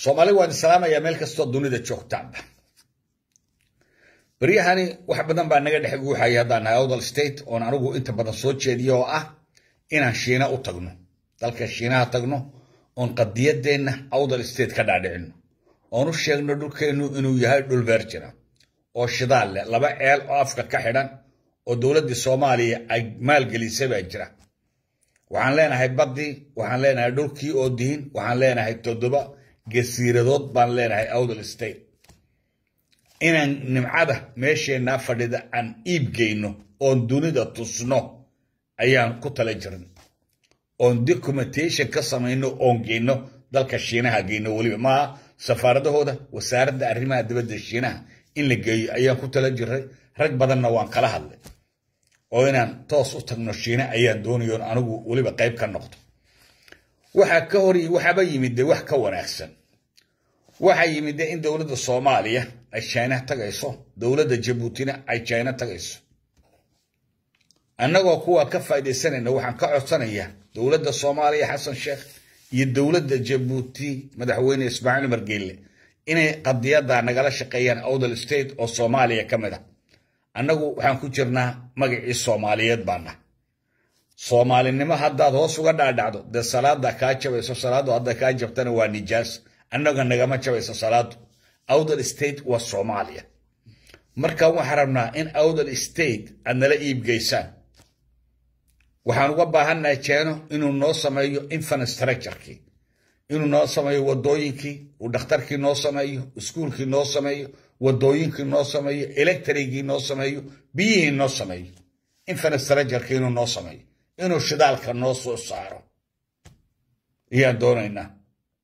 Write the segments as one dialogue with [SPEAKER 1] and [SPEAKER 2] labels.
[SPEAKER 1] soomaaliga waan salaamayaa meel kastoo dunida joogtaanba beryahani wax badan baa naga dhex guuxaya haddaan ahay odal state oon anigu inta badan soo jeediyo oo ah inaan shiina u tagno dalka shiinaha tagno oon qadiyadeenna awdal state ka dhaadhicino oon u sheegno dhulkeennu inuu yahay dhul beer jira oo shidaal leh laba ceel oo afka ka xidhan oo dowladdii soomaaliya ay maalgelisay baa jira waxaan leenahay baddii waxaan leenahay dhulkii oo diin waxaan leenahay toddoba jasiiradood baan leenahay outl state inaan nimcada meesheenaa fadhida aan iibgeyno oon dunida tusno ayaan ku tala jirin oon documentation ka samayno oon geyno dalka shiinaha geyno weliba maaha safaaradahooda wasaaradda arrimaha dibadda shiinaha in la geeyo ayaan ku tala jiray rag badanna waan kala hadlay oo inaan toos u tagno shiina ayaan doonayoon anigu weliba qayb ka noqdo waxaa ka hor waxaaba yimid de wax ka wanaagsan waxaa yimid in dowladda soomaaliya ay china tagayso dowladda jabuutina ay china tagayso annagoo kuwaa ka faaidaysanayna waxaan ka codsanaya dowladda soomaaliya xasan sheekh iyo dowladda jabuuti madaxweyne ismaaciil margeelle inay qadiyaddaa nagala shaqeeyaan awdal state oo soomaaliya ka mid a annagu waxaan ku jirnaa magacii soomaaliyeed baana soomaalinimo haddaad hoos uga dhaadhacdo dee salaada kaa jabayso salaadu hadda kaa jabtana waa nijaas annaga nagama jabayso salaadu awdal state waa soomaaliya marka waxaan rabnaa in awdal state aad nala iibgeysaan waxaan uga baahannahay jeeno inuu noo sameeyo infrastructurekii inuu noo sameeyo wadooyinkii uu dhakhtarkii noo sameeyo iskuulkii noo sameeyo wadooyinkii noo sameeyo electrigii noo sameeyo biyihii noo sameeyo infrastructurekii inuu noo sameeyo inuu shidaalka noo soo saaro ayaan doonaynaa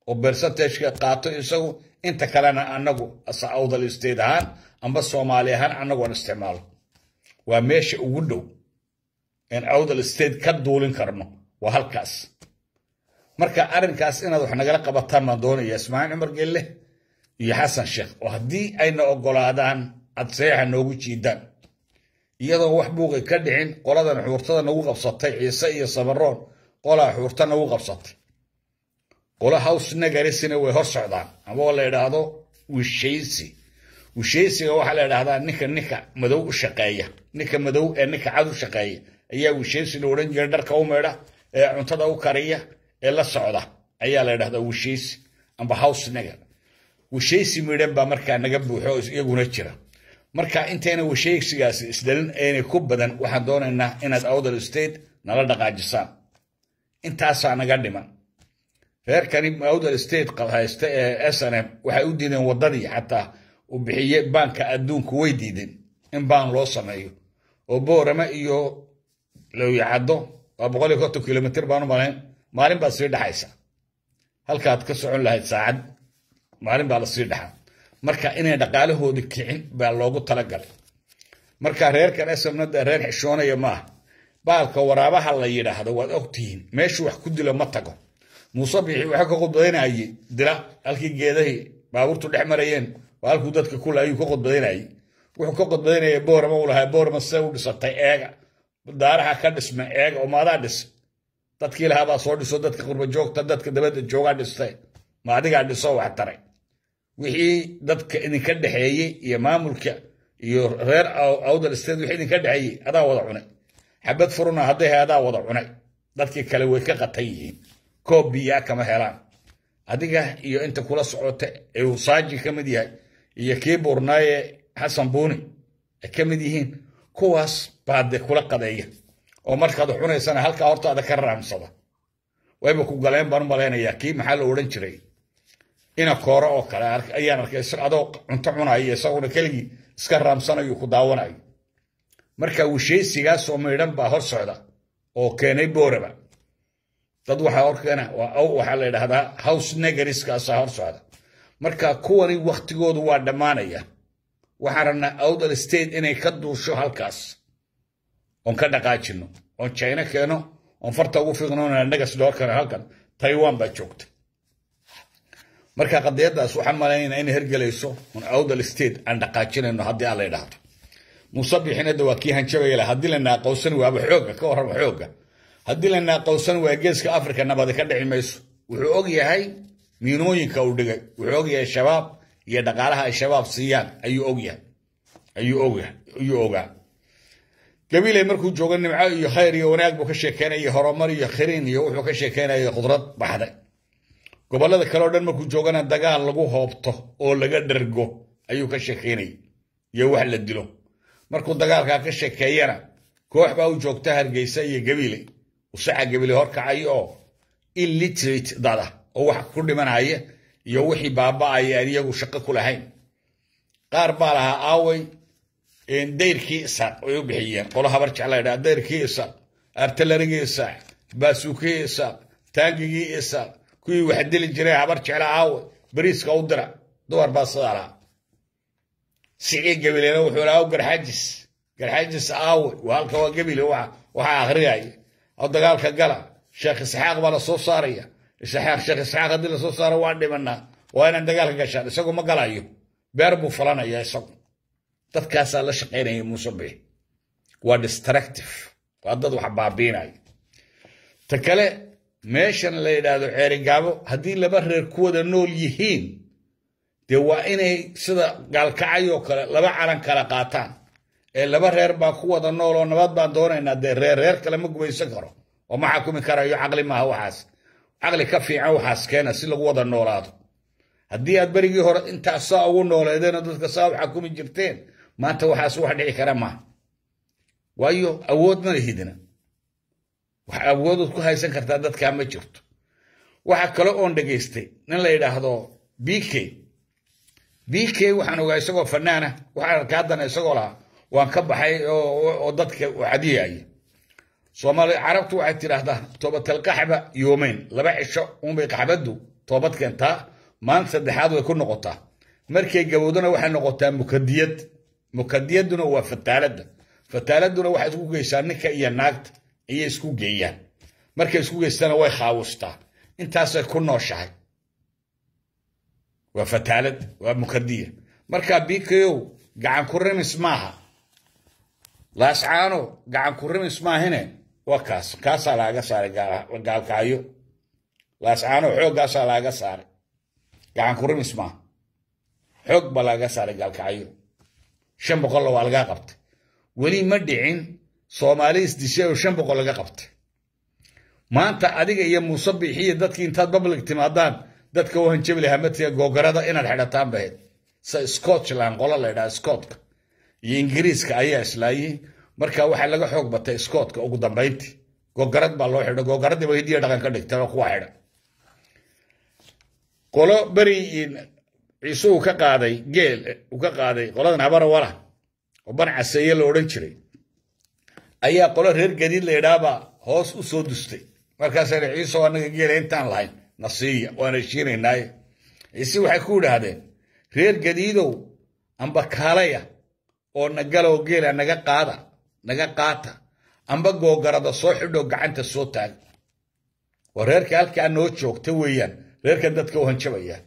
[SPEAKER 1] oo bersantageka qaato isagu inta kalena anagu sacawdal state ahaan amba soomaali ahaan anagoon isticmaalo waa meesha ugu dhow in awdal state ka duulin karno waa halkaas marka arrinkaas inaad wax nagala qabataan baan doonaya ismaaciil cumar gelle iyo xasan sheekh oo haddii ayna ogolaadaan aad saxiixa noogu jiidaan iyadoon wax buuqi ka dhicin qoladan xuurtada nagu qabsatay ciise iyo sabaroon qolaa xuurta nagu qabsatay qolaha usnagarisina way hor socdaan ama la idhaahdo wishaysi wishaysiga waxaa la idhaahdaa ninka ninka madow shaqeeya ninka madow ee ninka cad u shaqeeya ayaa wishaysi la odhan jira dharka u meedha ee cuntada u kariya ee la socda ayaa la idhahdaa wishaysi amba hawsnagar wishaysi midhan baa markaa naga buuxo iyaguna jira marka intayna wishaysigaasi isdhalin ayna ku badan waxaan doonaynaa inaad awdal state nala dhaqaajisaan intaasaa naga dhiman فهر كان يمود الستيت قال هاي است أسنة وحيودين وضدي حتى وبحية بنك أدون كويديدن إن بان لوسا مايو وبور ما إيو لو يعدو وبقولي قط كيلومتر بانو مالين مالين بسير دحيسا هل كات كسرع الله يساعد مالين بالسير دحام مركا إنا دقاله هو دكين باللوجو تلاجل مركا رير كان اسمنا رير حشونة يما بالك ورابح الله يرحده وقتين ماشوا حكدي لما تقو مصبحي وحكى قد بدينا أي درا ألكي جيده بابورتو لحمريين وألكو دادك كل أيو كقد بدينا أي وحكى قد بدينا أي بور مولها بور مساو بسطي أيغا دارها كان اسم أيغا وما دادس تدكي لها باصور دسو دادك قرب جوغ تدادك دباد جوغا دستي ما دقا دسو حتى رأي وحي دادك إن كده حيي يمام الكا يور غير أو أو دالستين وحي إن كده حيي هذا وضعنا حبيت فرونا هذا وضعنا دادك كلاوي كغطيين koob kama helaan adiga iyo inta kula socota ee uu saaji ka mid yahay iyo kii buurnaaye xasan buuni ay ka mid yihiin kuwaas baa de kula qadeeya oo markaad cunaysana halkaa hortaada ka raamsada wayba ku galeen baan u kii maxaa la odhan jiray ina kooro oo kale ayaan arkay adoo cunto cunaya isaguna keligii iska raamsanayo ku daawanayo marka wishaysigaasoo maydhan baa hor socda oo keenay booraba dad waxaa horkeena waxaa la yidhaahdaa house negariskaasa hor socda marka kuwani waktigoodu waa dhammaanaya waxaan rabnaa outer state inay ka duusho halkaas on ka dhaqaajino oon china keeno on farta ugu fiiqnoon annaga sidoo kale halkan taiwan baa joogta marka qadiyadaas waxaan malaynayna inay hergelayso oon outer state aan dhaqaajinayno haddii aan la yidhaahdo muuse bixinada waa kii hanjabayga leh haddii la naaqoonsan waaba xoogga ka warrama xoogga هدلا قوسن ويجيسك افريكا نبات كادر ميسو ويوغي هاي مينوين كودي ويوغي الشباب يدقالها الشباب سيان اي اوغي اي اوغي اي اوغا قبيل امركو جوغن نمعاو يخير يوناك بوكشي كان اي هرمر يخيرين يوح بوكشي كان اي قدرات بحدا قبالا ذا كالوردن مكو جوغن الدقال لغو هوبطو او لغا درقو ايو كشي خيني يوح اللدلو مركو الدقال كاكشي كيانا كوح باو جوغتهر جيسا اي قبيلي ushaca gebeli hor kacaya oo illiterate dada oo wax ku dhimanaya iyo wixii baaba'aya aan iyagu shaqo ku lahayn qaar baa lahaa aaway dayrkii isaaq way u bixiyeen qolo habar jecla idhaa dayrkii isaaq artalarigii isaaq baasuukii isaaq taangigii isaaq kuwii wax dili jiray habar jecla aaway bariiska u dira duwar baa sidaa lahaa sicii gebileena wuxuu lahaa garxaajis garxaajis aaway halka waa gebile waxa akhriyaya oo dagaalka gala sheekh isxaaq baa lasoo saaraya isxaaq sheekh isxaaq haddii lasoo saaro waan dhimanaa waa inaan dagaalka gashaan isagu ma galayo beer buu falanayaa isagu dadkaasaa la shaqaynaya muuse bey waa distractive waa dad wax baabiinaya ta kale meeshan la yidhaahdo ceerigaabo haddii laba reer ku wada nool yihiin dee waa inay sida gaalkacayoo kale laba calan kala qaataan ee laba reer baa ku wada nool oo nabad baan doonaynaa dee reer reer kale ma gumaysan karo oo ma xakumi karayo caqli maaha waxaas caqli ka fiican waxaas keena si lagu wada noolaado haddii aad berigii hore intaa saa ugu nooleedeen oo dadka saa u xakumi jirteen maanta waxaas wax dhici kara maaha waayo awood ma lihidina wax awoodood ku haysan kartaa dadkaa ma jirto waxa kale oon dhegaystay nin la yidhaahdo bk bk waxaan ogaa isagoo fanaana waxaan arkaa haddana isagoo lahaa وكبحي وضتك وعديعي صومالي عربتو عتيره ده توبت القحبة يومين لبعش أمي قحبدو توبتك أنت ما أنسى الدحاض ويكون نقطة مركي جودنا وحن نقطة مكدية مكدية دنا وفي التالد في التالد دنا واحد سكوا جيسان نك إيه ناقت إيه سكوا جيا مركي سكوا جيسان وين خاوستا أنت هسا كنا شاي وفي التالد ومكدية مركي بيكيو قاعد كورن اسمها laascaano gacan ku rimis maahine waa kaas kaasaa laaga saaray gaalkaayo laascaano xooggaasaa laaga saaray gacan ku rimis maaha xoog baa laaga saaray gaalkacyo shan boqolla waa lagaa qabtay weli ma dhicin soomaali isdishay oo shan boqol laga qabtay maanta adiga iyo muuse biixiyo dadkii intaad bablig timaadaan dadka u hanjabi lahaa matiga googarada inaad xidhataan bahayd sa scotchland qola la ydhaha scotka iyo ingiriiska ayaa islaayihiin marka waxaa laga xoog batay scootka ugu dambayntii gogarad baa loo xidha gogaradii bay hidiya dhaqan ka dhigteen oo kuwa xidhan qolo beri ciise uu ka qaaday geel uu ka qaaday qoladan habana wala oo ban caseeye la odhan jiray ayaa qolo reer gadiid layidhaabaa hoos u soo dustay markaasayna ciise oo annaga geela intaan lahayn na siiya waana heshiinaynaaye ciise waxay ku idhaahdeen reer gadiidow amba kaalaya او نقل او قيل نقا قادة نقا قادة ام بقو قرادة صوحدو قعنت السوطة ورير كالك انو اتشوك تويا رير كالدتك وهن شوية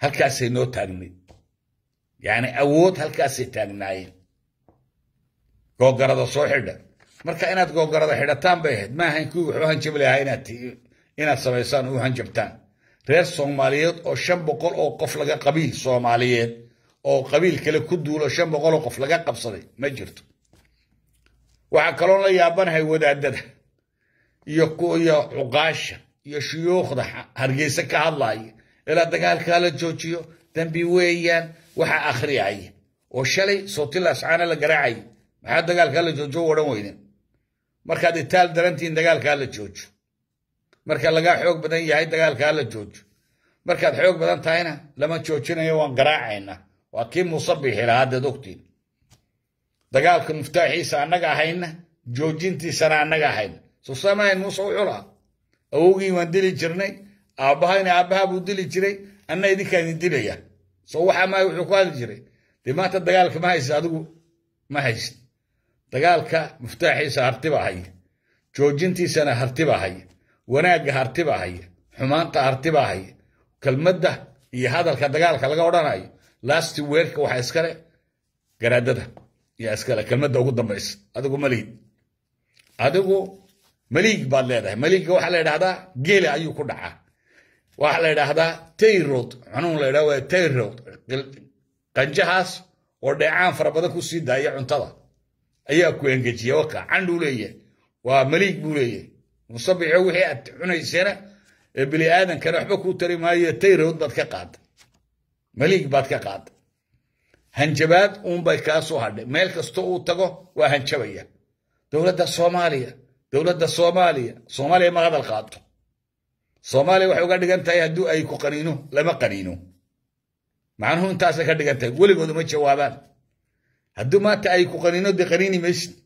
[SPEAKER 1] هالكاسي نو تاني يعني اووت هالكاسي تاني قو قرادة صوحدة مركا انات قو قرادة حدتان بيهد ما هنكو وهن شبلي هايناتي انات سميسان وهن جبتان رير صوماليات او شنبقل او قفلق قبيل صوماليات او قبيل كلا كدو لا شم بقول قف لقى قبصري ما جرت وعكرون يا يابان هاي ود عدد يقو يا عقاش يا شيوخ ده هرجيس كهلاي إلا دقال كهلا جوجيو تنبي ويان وح آخري عي وشلي صوت الله سبحانه لقرعي ما حد دقال كهلا جوجو ورا وينه مركا دي تال درنتين دقال كهلا جوجو مركا لقى حيوك بدن يعيد دقال كهلا جوجو مركا حيوك بدن تاينا لما جوجينا يوان قرعينا waa kii muuse biixila hadda ogtiin dagaalka muftaaxiisa annaga ahayna joojintiisana annaga ahayna soo samayn muuse wuxuu lahaa awowgii waan dili jirnay aabbahayna aabbahaa buu dili jiray anna idinkaa idin dilaya soo waxaa maayo wuxuu ku hadli jiray dee maanta dagaalka ma haysid adigu ma haysid dagaalka muftaaxiisa harti baa haya joojintiisana harti baa haya wanaagga harti baa haya xumaanta harti baa haya kelmadda iyo hadalka dagaalka laga odhanayo last week waxa iskale garaadada ya iskale kalmadda ugu dambaysa adigu maliig adigu maliig baa leedahay maliigga waxa la yidhahdaa geele ayuu ku dhaca waxa la yidhaahdaa tayrod cunuun la yidhahda waa tayrod qanjahaas oo dheecaan fara ku sii daaya cuntada ayaa ku engejiya waka candhuu leeyahay waa maliig buu leeyahay musabico wixii aad cunaysana bini aadankana waxba ku tari maayo tayrod baad ka qaada مليك باتكا قاد هنجباد اون باي كاسو هاد ملك استو تاغو وا هنجبيا دولتا الصوماليا دولتا الصوماليا صوماليا ما غاد القاد صوماليا وحو غا دغنتاي هدو اي كو قنينو لما قنينو معنهم تاسا كدغنتاي ولي غودو ما جوابات هدو ما تا اي كو قنينو دي قنيني مش